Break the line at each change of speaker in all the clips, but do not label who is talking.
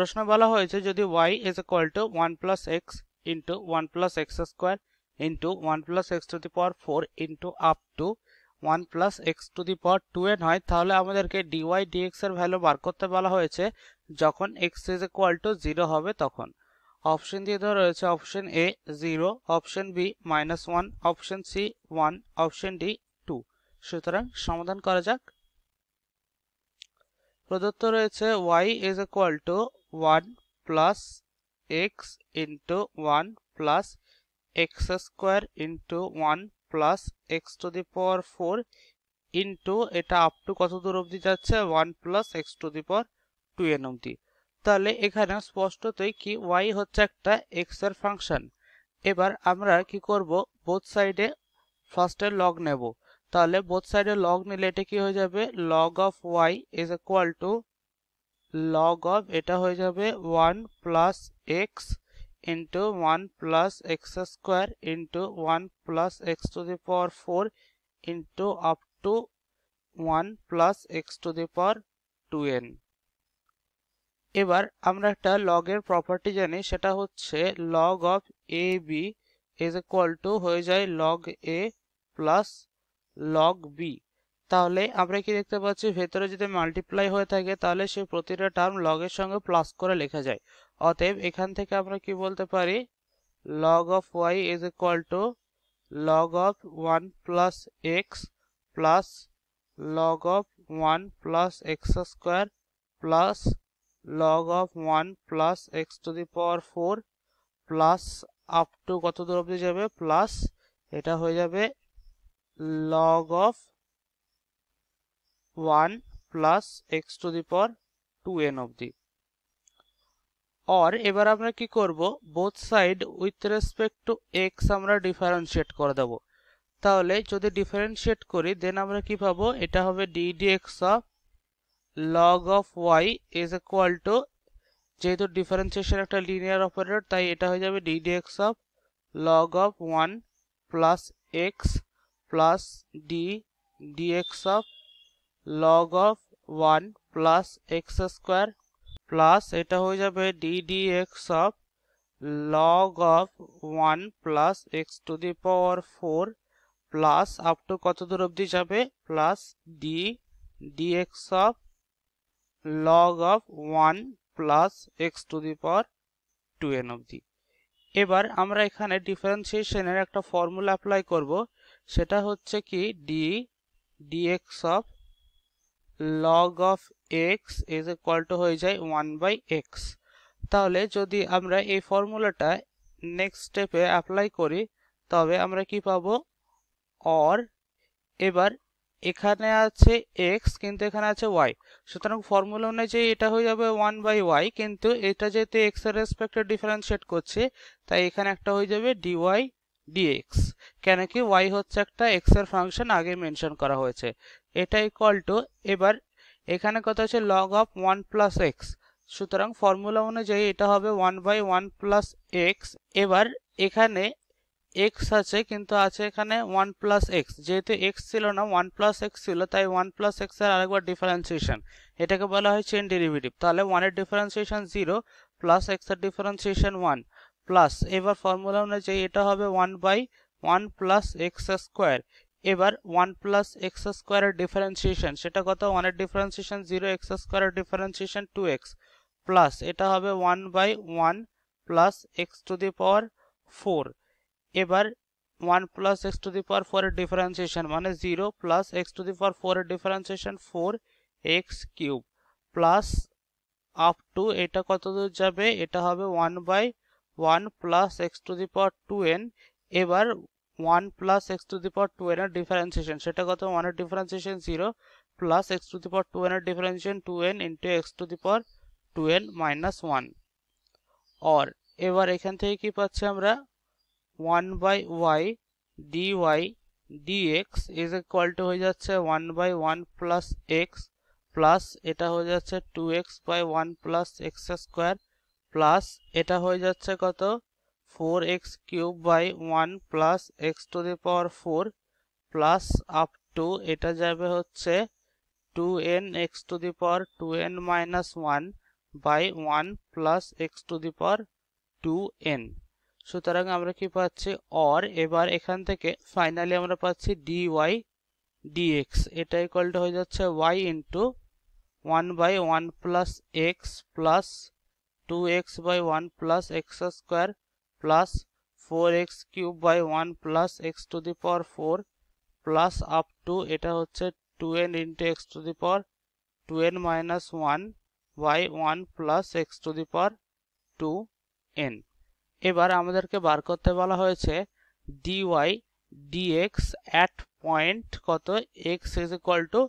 প্রশ্ন বলা হয়েছে যদি y is equal to 1 plus x into 1 plus x square into 1 plus x to the power 4 into up to 1 plus x to the power 2n হয় তাহলে আমাদেরকে dy dx এর value বার করতে বলা হয়েছে যখন x is equal to 0 হবে তখন অপশন দিয়ে দেওয়া রয়েছে option A 0 option B minus one option C one option D two সুতরাং সমাধান করা যাক প্রদত্ত রয়েছে y is equal to 1 plus x into 1 plus x square into one plus x to the power four into এটা up to কত দূর অবধি যাচ্ছে one plus x to the power two n অবধি তাহলে এখানে স্পষ্টতই কি ওয়াই হচ্ছে একটা এক্স এর ফাংশন এবার আমরা কি করব বোথ সাইডে ফার্স্টে লগ নেব তাহলে বোথ সাইডে লগ নিলে এটা কি হয়ে যাবে log of y is equal to log of এটা হয়ে যাবে one plus x into one plus x square into one plus x to the power four into up to one plus x to the power two n এবার আমরা একটা লগের property জানি সেটা হচ্ছে log of a b is equal to হয়ে যায় log a plus log b তাহলে আমরা কি দেখতে পাচ্ছি ভেতরে যদি মাল্টিপ্লাই হয়ে থাকে তাহলে সে প্রতিটা টার্ম লগের সঙ্গে প্লাস করে লেখা যায় অতএব এখান থেকে আমরা কি বলতে পারি log of y is equal to log of 1 plus x plus log of 1 plus x square plus log of 1 plus x to the power 4 plus up to কত দূর অবধি যাবে প্লাস এটা হয়ে যাবে log of 1 plus x to the power 2n অবধি or এবার আমরা কি করব both side with respect to x আমরা ডিফারেন্সিয়েট করে দেব তাহলে যদি ডিফারেন্সিয়েট করি দেন আমরা কি পাবো এটা হবে d d x of log of y is equal to যেহেতু ডিফারেন্সিয়েশন একটা লিনিয়ার অপারেটর তাই এটা হয়ে যাবে d d x of log of one plus x plus d d x of log of one plus x square plus এটা হয়ে যাবে d d x of log of one plus x to the power four plus up to কত দূর অবধি যাবে plus d d x of log of one plus x to the power two n অবধি এবার আমরা এখানে ডিফারেন্সিয়েশনের একটা ফর্মুলা অ্যাপ্লাই করব সেটা হচ্ছে কি d dx of log of x is equal to হয়ে যায় ওয়ান বাই এক্স তাহলে যদি আমরা এই ফর্মুলাটা নেক্সট স্টেপে অ্যাপ্লাই করি তবে আমরা কি পাবো অর এবার এখানে আছে এক্স কিন্তু এখানে আছে ওয়াই সুতরাং ফর্মুলা অনুযায়ী এটা হয়ে যাবে ওয়ান বাই ওয়াই কিন্তু এটা যেহেতু এক্স এর রেসপেক্টে ডিফারেন্সিয়েট করছে তাই এখানে একটা হয়ে যাবে ডিওয়াই dx কেন কি y হচ্ছে একটা x এর ফাংশন আগে মেনশন করা হয়েছে এটা ইকুয়াল টু এবার এখানে কত হচ্ছে লগ অফ 1 প্লাস এক্স সুতরাং ফর্মুলা অনুযায়ী এটা হবে one by one plus x এবার এখানে এক্স আছে কিন্তু আছে এখানে ওয়ান প্লাস এক্স যেহেতু এক্স ছিল না ওয়ান প্লাস এক্স ছিল তাই ওয়ান প্লাস এক্স এর আরেকবার ডিফারেন্সিয়েশন এটাকে বলা হয় চেন ডেরিভেটিভ তাহলে ওয়ানের ডিফারেন্সিয়েশন জিরো প্লাস x এর ডিফারেন্সিয়েশন ওয়ান প্লাস এবার ফর্মুলা অনুযায়ী এটা হবে one by one plus x square এবার ওয়ান প্লাস এক্স স্কোয়ারের ডিফারেন্সিয়েশন সেটা কত ওয়ানের ডিফারেন্সিয়েশন জিরো এক্স স্কোয়ারের ডিফারেন্সিয়েশন টু এক্স প্লাস এটা হবে one by one plus x to the power four এবার one plus x to the power ফোরের ডিফারেন্সিয়েশন মানে zero plus x to the power ফোরের differentiation four x cube plus up to এটা কত দূর যাবে এটা হবে one by one plus x to the power two n এবার one plus x to the power two এনের ডিফারেন্সিয়েশন সেটা কত ওয়ানের differentiation zero plus x to the power two এনের differentiation two n into x to the power two n minus one or এবার এখান থেকে কি পাচ্ছি আমরা one by y d y dx is equal to হয়ে যাচ্ছে 1 বাই 1 প্লাস x প্লাস এটা হয়ে যাচ্ছে 2x by 1 plus x square plus এটা হয়ে যাচ্ছে কত four x cube by one plus x to the power four plus up to এটা যাবে হচ্ছে two n x to the power two n minus one by one plus x to the power two n সুতরাং আমরা কি পাচ্ছি or এবার এখান থেকে ফাইনালি আমরা পাচ্ছি ডি ওয়াই ডিএক্স এটা ইকুয়াল টু হয়ে যাচ্ছে y into one by one plus x plus 2x by 1 plus x square plus 4x cube by 1 plus x to the power 4 plus up to এটা হচ্ছে two n into x to the power two n minus one by one plus x to the power two n এবার আমাদেরকে বার করতে বলা হয়েছে dy dx at point কত x is equal to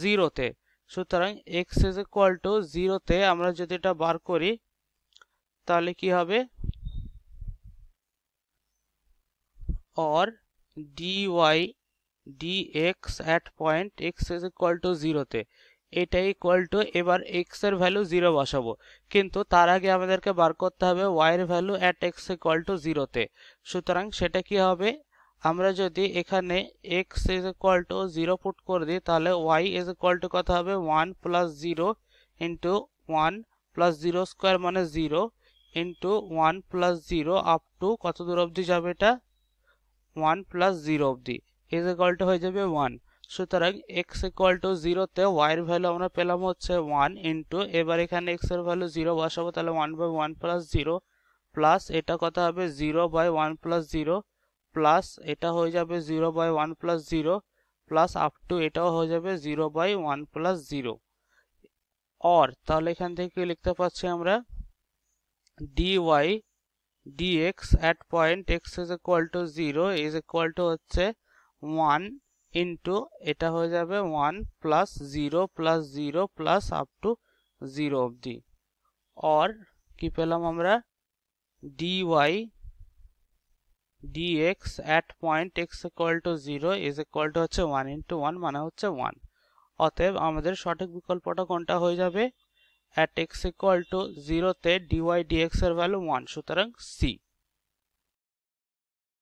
জিরোতে সুতরাং এক্স ইজ ইকুয়াল টু জিরোতে আমরা যদি এটা বার করি তাহলে কি হবে or d y d x at point x is equal to জিরোতে এটা ইকুয়াল টু এবার এক্স এর ভ্যালু জিরো বসাবো কিন্তু তার আগে আমাদেরকে বার করতে হবে ওয়াই এর value at x equal to জিরোতে সুতরাং সেটা কি হবে আমরা যদি এখানে x is equal to zero put করে দিই তাহলে ওয়াই ইজ ইকুয়াল টু কত হবে one plus zero into one plus zero square মানে zero into one plus zero up to কত দূর অবধি যাবে এটা ওয়ান প্লাস জিরো অবধি ইজ ইকুয়ালটা হয়ে যাবে ওয়ান সুতরাং এক্স ইকুয়াল টু জিরোতে ওয়াইয়ের ভ্যালু আমরা পেলাম হচ্ছে ওয়ান ইন্টু এবার এখানে এক্সের ভ্যালু জিরো বসাবো তাহলে one by one plus zero plus এটা কত হবে zero by one plus zero plus এটা হয়ে যাবে zero by one plus zero plus up to এটাও হয়ে যাবে zero by one plus zero or তাহলে এখান থেকে লিখতে পারছি আমরা dy dx at point x is equal to 0 is equal to হচ্ছে 1 ইন্টু এটা হয়ে যাবে 1 plus 0 plus 0 plus up to 0 অবধি অর কি পেলাম আমরা dy dx at point x equal to 0 is equal to হচ্ছে 1 ইন্টু 1 মানে হচ্ছে 1 অতএব আমাদের সঠিক বিকল্পটা কোনটা হয়ে যাবে at x equal to 0 তে dy dx এর ভ্যালু 1 সুতরাং c